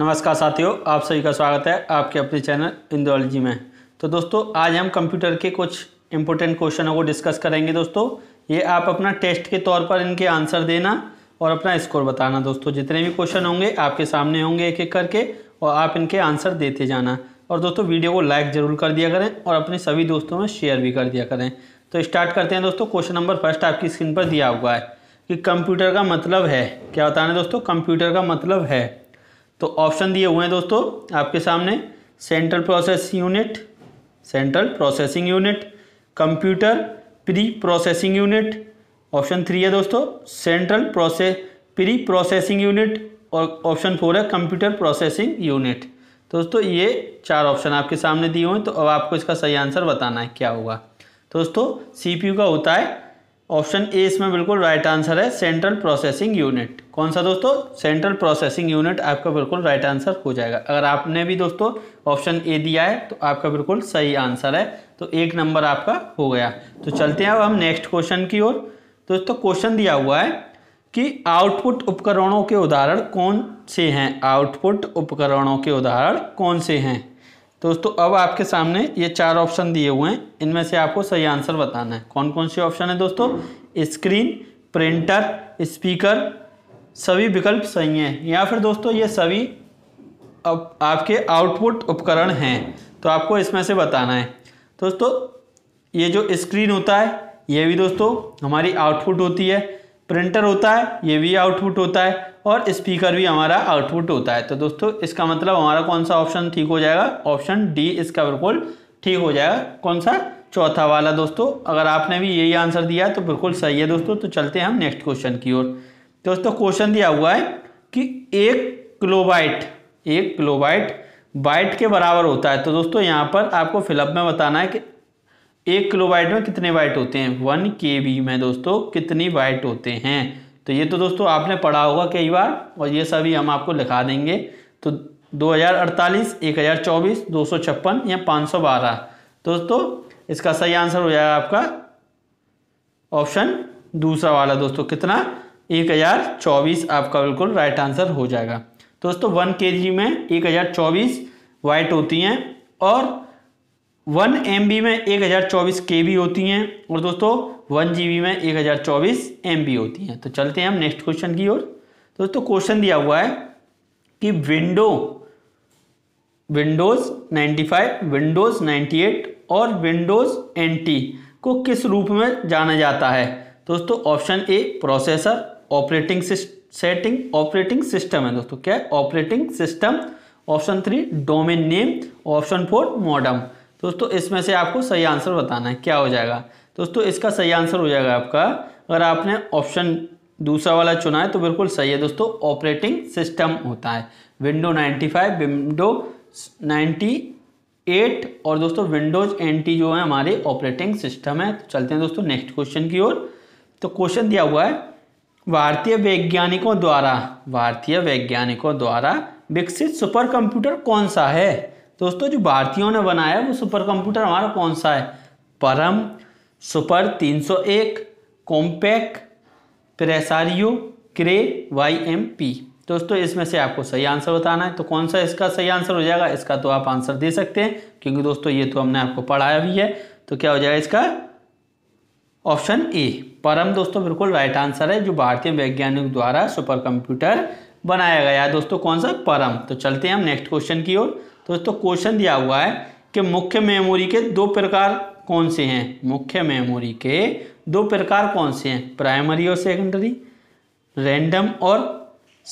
नमस्कार साथियों आप सभी का स्वागत है आपके अपने चैनल इंदोलॉजी में तो दोस्तों आज हम कंप्यूटर के कुछ इंपॉर्टेंट क्वेश्चनों को डिस्कस करेंगे दोस्तों ये आप अपना टेस्ट के तौर पर इनके आंसर देना और अपना स्कोर बताना दोस्तों जितने भी क्वेश्चन होंगे आपके सामने होंगे एक एक करके और आप इनके आंसर देते जाना और दोस्तों वीडियो को लाइक ज़रूर कर दिया करें और अपने सभी दोस्तों में शेयर भी कर दिया करें तो स्टार्ट करते हैं दोस्तों क्वेश्चन नंबर फर्स्ट आपकी स्क्रीन पर दिया हुआ है कि कंप्यूटर का मतलब है क्या बताना दोस्तों कंप्यूटर का मतलब है तो ऑप्शन दिए हुए हैं दोस्तों आपके सामने central process unit central processing unit computer pre processing unit option three है दोस्तों central process pre processing unit और ऑप्शन फोर है कंप्यूटर प्रोसेसिंग यूनिट दोस्तों ये चार ऑप्शन आपके सामने दिए हुए हैं तो अब आपको इसका सही आंसर बताना है क्या होगा दोस्तों सीपीयू का होता है ऑप्शन ए इसमें बिल्कुल राइट आंसर है सेंट्रल प्रोसेसिंग यूनिट कौन सा दोस्तों सेंट्रल प्रोसेसिंग यूनिट आपका बिल्कुल राइट आंसर हो जाएगा अगर आपने भी दोस्तों ऑप्शन ए दिया है तो आपका बिल्कुल सही आंसर है तो एक नंबर आपका हो गया तो चलते हैं अब हम नेक्स्ट क्वेश्चन की ओर दोस्तों क्वेश्चन दिया हुआ है कि आउटपुट उपकरणों के उदाहरण कौन से हैं आउटपुट उपकरणों के उदाहरण कौन से हैं तो दोस्तों अब आपके सामने ये चार ऑप्शन दिए हुए हैं इनमें से आपको सही आंसर बताना है कौन कौन से ऑप्शन है दोस्तों स्क्रीन प्रिंटर स्पीकर सभी विकल्प सही हैं या फिर दोस्तों ये सभी अब आपके आउटपुट उपकरण हैं तो आपको इसमें से बताना है दोस्तों ये जो स्क्रीन होता है ये भी दोस्तों हमारी आउटपुट होती है प्रिंटर होता है ये भी आउटपुट होता है और स्पीकर भी हमारा आउटपुट होता है तो दोस्तों इसका मतलब हमारा कौन सा ऑप्शन ठीक हो जाएगा ऑप्शन डी इसका बिल्कुल ठीक हो जाएगा कौन सा चौथा वाला दोस्तों अगर आपने भी यही आंसर दिया है तो बिल्कुल सही है दोस्तों तो चलते हैं हम नेक्स्ट क्वेश्चन की ओर दोस्तों क्वेश्चन दिया हुआ है कि एक क्लोबाइट एक क्लोबाइट बाइट के बराबर होता है तो दोस्तों यहाँ पर आपको फिलअप में बताना है कि एक किलो वाइट में कितने वाइट होते हैं वन के बी में दोस्तों कितनी वाइट होते हैं तो ये तो दोस्तों आपने पढ़ा होगा कई बार और ये सभी हम आपको लिखा देंगे तो 2048, 1024, छप्पन या 512 दोस्तों इसका सही आंसर हो जाएगा आपका ऑप्शन दूसरा वाला दोस्तों कितना 1024 आपका बिल्कुल राइट आंसर हो जाएगा दोस्तों वन के में 1024 वाइट होती हैं और वन एम में एक हज़ार चौबीस के बी होती हैं और दोस्तों वन जी में एक हज़ार चौबीस एम होती हैं तो चलते हैं हम नेक्स्ट क्वेश्चन की ओर दोस्तों क्वेश्चन दिया हुआ है कि विंडो विंडोज़ 95, विंडोज़ 98 और विंडोज़ एन को किस रूप में जाना जाता है दोस्तों option A processor operating setting operating system है दोस्तों क्या है operating system option three domain name option four modem दोस्तों इसमें से आपको सही आंसर बताना है क्या हो जाएगा दोस्तों इसका सही आंसर हो जाएगा आपका अगर आपने ऑप्शन दूसरा वाला चुना है तो बिल्कुल सही है दोस्तों ऑपरेटिंग सिस्टम होता है विंडो 95 विंडो 98 और दोस्तों विंडोज एन जो है हमारे ऑपरेटिंग सिस्टम है तो चलते हैं दोस्तों नेक्स्ट क्वेश्चन की ओर तो क्वेश्चन दिया हुआ है भारतीय वैज्ञानिकों द्वारा भारतीय वैज्ञानिकों द्वारा विकसित सुपर कंप्यूटर कौन सा है दोस्तों जो भारतीयों ने बनाया वो सुपर कंप्यूटर हमारा कौन सा है Param super 301 Compaq Presario Cray Y M P दोस्तों इसमें से आपको सही आंसर बताना है तो कौन सा इसका सही आंसर हो जाएगा इसका तो आप आंसर दे सकते हैं क्योंकि दोस्तों ये तो हमने आपको पढ़ाया भी है तो क्या हो जाएगा इसका ऑप्शन ए परम दोस्तों बिल्कुल राइट आंसर है जो भारतीय वैज्ञानिक द्वारा सुपर कंप्यूटर बनाया गया है दोस्तों कौन सा परम तो चलते हैं हम नेक्स्ट क्वेश्चन की ओर तो दोस्तों क्वेश्चन दिया हुआ है कि मुख्य मेमोरी के दो प्रकार कौन से हैं मुख्य मेमोरी के दो प्रकार कौन से हैं प्राइमरी और सेकेंडरी रैंडम और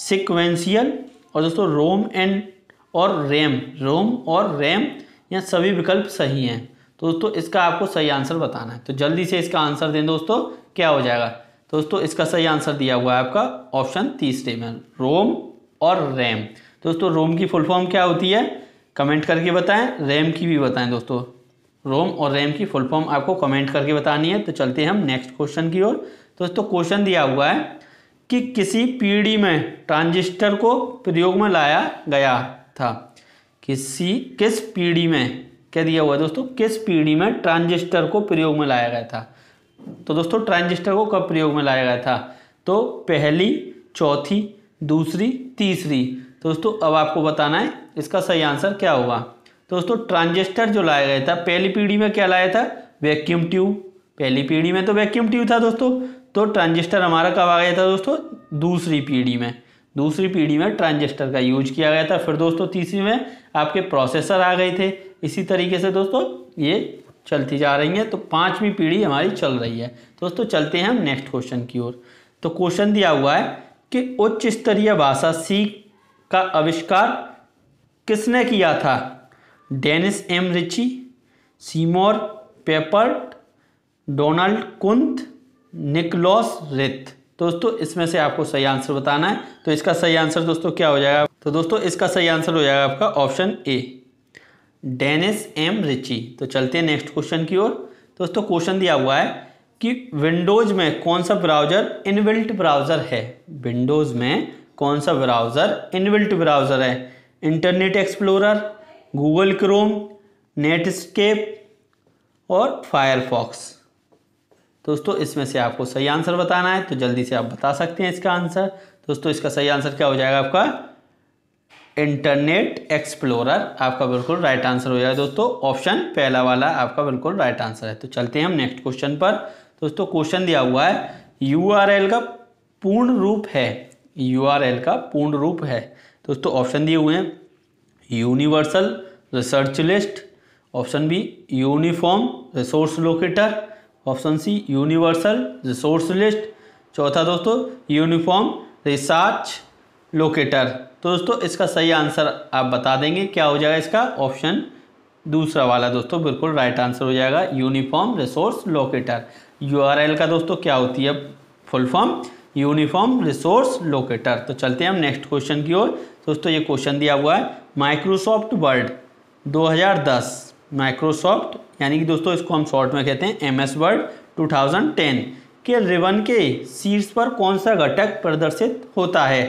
सिक्वेंशियल और दोस्तों रोम एंड और रैम रोम और रैम यह सभी विकल्प सही हैं तो दोस्तों इसका आपको सही आंसर बताना है तो जल्दी से इसका आंसर दें दोस्तों क्या हो जाएगा तो दोस्तों इसका सही आंसर दिया हुआ है आपका ऑप्शन तीसरे में रोम और रैम तो दोस्तों रोम की फुल फॉर्म क्या होती है कमेंट करके बताएं रैम की भी बताएं दोस्तों रोम और रैम की फुल फॉर्म आपको कमेंट करके बतानी है तो चलते हैं हम नेक्स्ट क्वेश्चन की ओर तो दोस्तों क्वेश्चन दिया हुआ है कि किसी पीढ़ी में ट्रांजिस्टर को प्रयोग में लाया गया था किसी किस पीढ़ी में क्या दिया हुआ है दोस्तों किस पीढ़ी में ट्रांजिस्टर को प्रयोग में लाया गया था तो दोस्तों ट्रांजिस्टर को कब प्रयोग में लाया गया था तो पहली चौथी दूसरी तीसरी तो दोस्तों अब आपको बताना है इसका सही आंसर क्या होगा दोस्तों ट्रांजिस्टर जो लाया गया था पहली पीढ़ी में क्या लाया था वैक्यूम ट्यूब पहली पीढ़ी में तो वैक्यूम ट्यूब था दोस्तों तो ट्रांजिस्टर हमारा कब आ गया था दोस्तों दूसरी पीढ़ी में दूसरी पीढ़ी में ट्रांजिस्टर का यूज किया गया था फिर दोस्तों तीसरी में आपके प्रोसेसर आ गए थे इसी तरीके से दोस्तों ये चलती जा रही है तो पाँचवीं पीढ़ी हमारी चल रही है दोस्तों चलते हैं हम नेक्स्ट क्वेश्चन की ओर तो क्वेश्चन दिया हुआ है कि उच्च स्तरीय भाषा सीख का आविष्कार किसने किया था Dennis M Ritchie Seymour Papert Donald Knuth Niklaus Wirth दोस्तों इसमें से आपको सही आंसर बताना है तो इसका सही आंसर दोस्तों क्या हो जाएगा तो दोस्तों इसका सही आंसर हो जाएगा आपका option A Dennis M Ritchie तो चलते हैं नेक्स्ट क्वेश्चन की ओर दोस्तों क्वेश्चन दिया हुआ है कि विंडोज़ में कौन सा ब्राउज़र इनबिल्ट ब्राउज़र है विंडोज़ में कौन सा ब्राउज़र इनबिल्ट ब्राउज़र है Internet Explorer Google Chrome Netscape और फायरफॉक्स दोस्तों इसमें से आपको सही आंसर बताना है तो जल्दी से आप बता सकते हैं इसका आंसर दोस्तों इसका सही आंसर क्या हो जाएगा आपका इंटरनेट एक्सप्लोरर आपका बिल्कुल राइट आंसर हो जाएगा दोस्तों ऑप्शन पहला वाला आपका बिल्कुल राइट आंसर है तो चलते हैं हम नेक्स्ट क्वेश्चन पर दोस्तों क्वेश्चन दिया हुआ है यू का पूर्ण रूप है यू आर एल का पूर्ण रूप है दोस्तों ऑप्शन दिए हुए हैं universal research list option B uniform resource locator option C universal resource list चौथा दोस्तों यूनिफॉर्म रिसर्च लोकेटर तो दोस्तों इसका सही आंसर आप बता देंगे क्या हो जाएगा इसका ऑप्शन दूसरा वाला दोस्तों बिल्कुल राइट आंसर हो जाएगा यूनिफॉर्म रिसोर्स लोकेटर यूआरएल का दोस्तों क्या होती है full form uniform resource locator तो चलते हैं हम नेक्स्ट क्वेश्चन की ओर दोस्तों ये क्वेश्चन दिया हुआ है माइक्रोसॉफ्ट वर्ड 2010 माइक्रोसॉफ्ट यानी कि दोस्तों इसको हम शॉर्ट में कहते हैं एम एस वर्ड 2010 के रिबन के शीर्ष पर कौन सा घटक प्रदर्शित होता है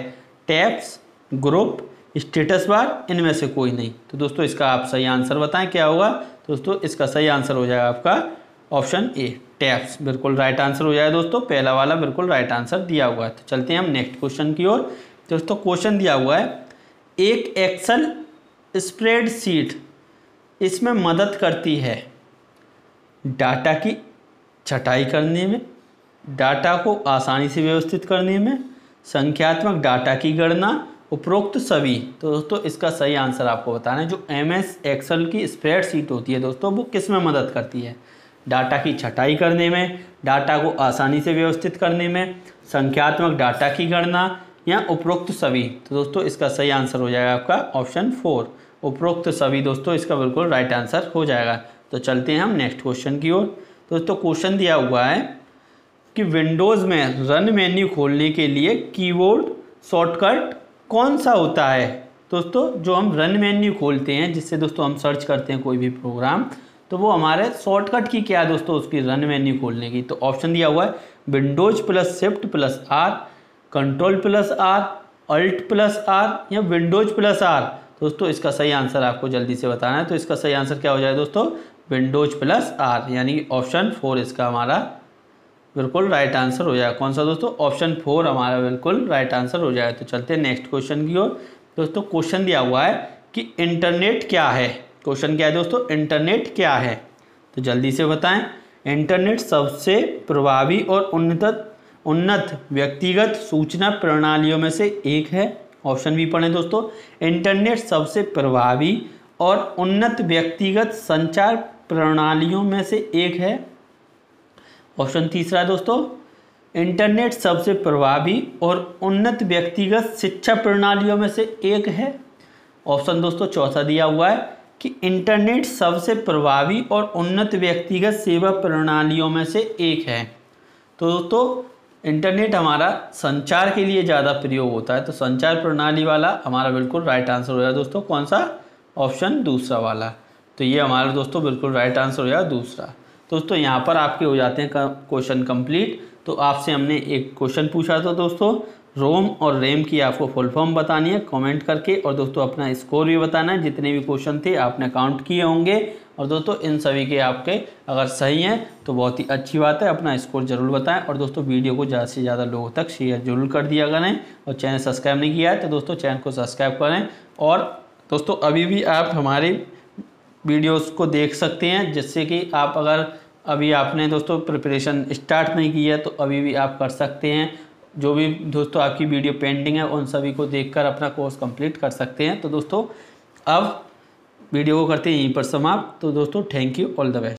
टैप्स ग्रुप स्टेटस बार इनमें से कोई नहीं तो दोस्तों इसका आप सही आंसर बताएं क्या होगा दोस्तों इसका सही आंसर हो जाएगा आपका ऑप्शन ए टैप्स बिल्कुल राइट आंसर हो जाए दोस्तों पहला वाला बिल्कुल राइट आंसर दिया हुआ है तो चलते हैं हम नेक्स्ट क्वेश्चन की ओर दोस्तों क्वेश्चन दिया हुआ है एक एक्सल स्प्रेड सीट इसमें मदद करती है डाटा की छटाई करने में डाटा को आसानी से व्यवस्थित करने में संख्यात्मक डाटा की गणना उपरोक्त सभी तो दोस्तों इसका सही आंसर आपको बताना है जो एम एस एक्सल की स्प्रेड सीट होती है दोस्तों वो किस में मदद करती है डाटा की छटाई करने में डाटा को आसानी से व्यवस्थित करने में संख्यात्मक डाटा की गणना या उपरोक्त सभी तो दोस्तों इसका सही आंसर हो जाएगा आपका ऑप्शन फोर उपरोक्त सभी दोस्तों इसका बिल्कुल राइट आंसर हो जाएगा तो चलते हैं हम नेक्स्ट क्वेश्चन की ओर दोस्तों क्वेश्चन दिया हुआ है कि विंडोज़ में रन मेन्यू खोलने के लिए कीबोर्ड शॉर्टकट कौन सा होता है दोस्तों जो हम रन मेन्यू खोलते हैं जिससे दोस्तों हम सर्च करते हैं कोई भी प्रोग्राम तो वो हमारे शॉर्टकट की क्या है दोस्तों उसकी रन मेन्यू खोलने की तो ऑप्शन दिया हुआ है Windows plus shift plus R control plus R Alt plus R या विंडोज प्लस आर दोस्तों इसका सही आंसर आपको जल्दी से बताना है तो इसका सही आंसर क्या हो जाए दोस्तों विंडोज प्लस आर यानी ऑप्शन फोर इसका हमारा बिल्कुल राइट आंसर हो जाएगा कौन सा दोस्तों ऑप्शन फोर हमारा बिल्कुल राइट आंसर हो जाएगा तो चलते हैं नेक्स्ट क्वेश्चन की ओर दोस्तों क्वेश्चन दिया हुआ है कि इंटरनेट क्या है क्वेश्चन क्या है दोस्तों इंटरनेट क्या है तो जल्दी से बताएं इंटरनेट सबसे प्रभावी और उन्नत उन्नत व्यक्तिगत सूचना प्रणालियों में से एक है ऑप्शन भी पढ़ें दोस्तों इंटरनेट सबसे प्रभावी और उन्नत व्यक्तिगत संचार प्रणालियों में से एक है ऑप्शन तीसरा दोस्तों इंटरनेट सबसे प्रभावी और उन्नत व्यक्तिगत शिक्षा प्रणालियों में से एक है ऑप्शन दोस्तों चौथा दिया हुआ है कि इंटरनेट सबसे प्रभावी और उन्नत व्यक्तिगत सेवा प्रणालियों में से एक है तो दोस्तों इंटरनेट हमारा संचार के लिए ज़्यादा प्रयोग होता है तो संचार प्रणाली वाला हमारा बिल्कुल राइट आंसर हो जाएगा दोस्तों कौन सा ऑप्शन दूसरा वाला तो ये हमारा दोस्तों बिल्कुल राइट आंसर हो जाएगा दूसरा दोस्तों यहाँ पर आपके हो जाते हैं क्वेश्चन कंप्लीट तो आपसे हमने एक क्वेश्चन पूछा था दोस्तों रोम और रेम की आपको फुल फॉर्म बतानी है कमेंट करके और दोस्तों अपना स्कोर भी बताना है जितने भी क्वेश्चन थे आपने काउंट किए होंगे और दोस्तों इन सभी के आपके अगर सही हैं तो बहुत ही अच्छी बात है अपना स्कोर ज़रूर बताएं और दोस्तों वीडियो को ज़्यादा से ज़्यादा लोगों तक शेयर जरूर कर दिया करें और चैनल सब्सक्राइब नहीं किया है तो दोस्तों चैनल को सब्सक्राइब करें और दोस्तों अभी भी आप हमारे वीडियोज़ को देख सकते हैं जिससे कि आप अगर अभी आपने दोस्तों प्रिपरेशन स्टार्ट नहीं की है तो अभी भी आप कर सकते हैं जो भी दोस्तों आपकी वीडियो पेंडिंग है उन सभी को देखकर अपना कोर्स कंप्लीट कर सकते हैं तो दोस्तों अब वीडियो को करते हैं यहीं पर समाप्त तो दोस्तों thank you all the best